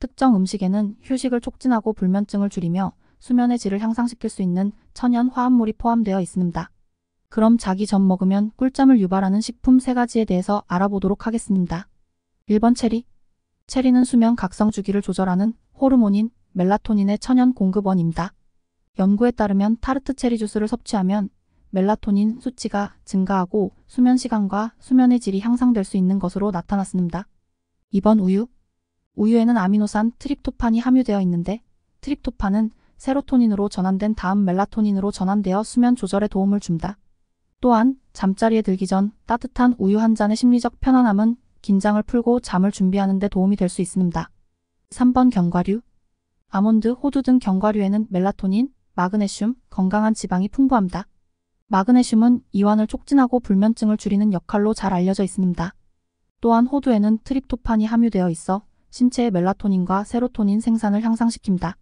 특정 음식에는 휴식을 촉진하고 불면증을 줄이며 수면의 질을 향상시킬 수 있는 천연 화합물이 포함되어 있습니다. 그럼 자기 전 먹으면 꿀잠을 유발하는 식품 3가지에 대해서 알아보도록 하겠습니다. 1번 체리 체리는 수면 각성 주기를 조절하는 호르몬인 멜라토닌의 천연 공급원입니다. 연구에 따르면 타르트 체리 주스를 섭취하면 멜라토닌 수치가 증가하고 수면 시간과 수면의 질이 향상될 수 있는 것으로 나타났습니다. 2번 우유 우유에는 아미노산 트립토판이 함유되어 있는데 트립토판은 세로토닌으로 전환된 다음 멜라토닌으로 전환되어 수면 조절에 도움을 준다. 또한 잠자리에 들기 전 따뜻한 우유 한 잔의 심리적 편안함은 긴장을 풀고 잠을 준비하는 데 도움이 될 수 있습니다. 3번 견과류 아몬드, 호두 등 견과류에는 멜라토닌, 마그네슘, 건강한 지방이 풍부합니다. 마그네슘은 이완을 촉진하고 불면증을 줄이는 역할로 잘 알려져 있습니다. 또한 호두에는 트립토판이 함유되어 있어 신체의 멜라토닌과 세로토닌 생산을 향상시킵니다.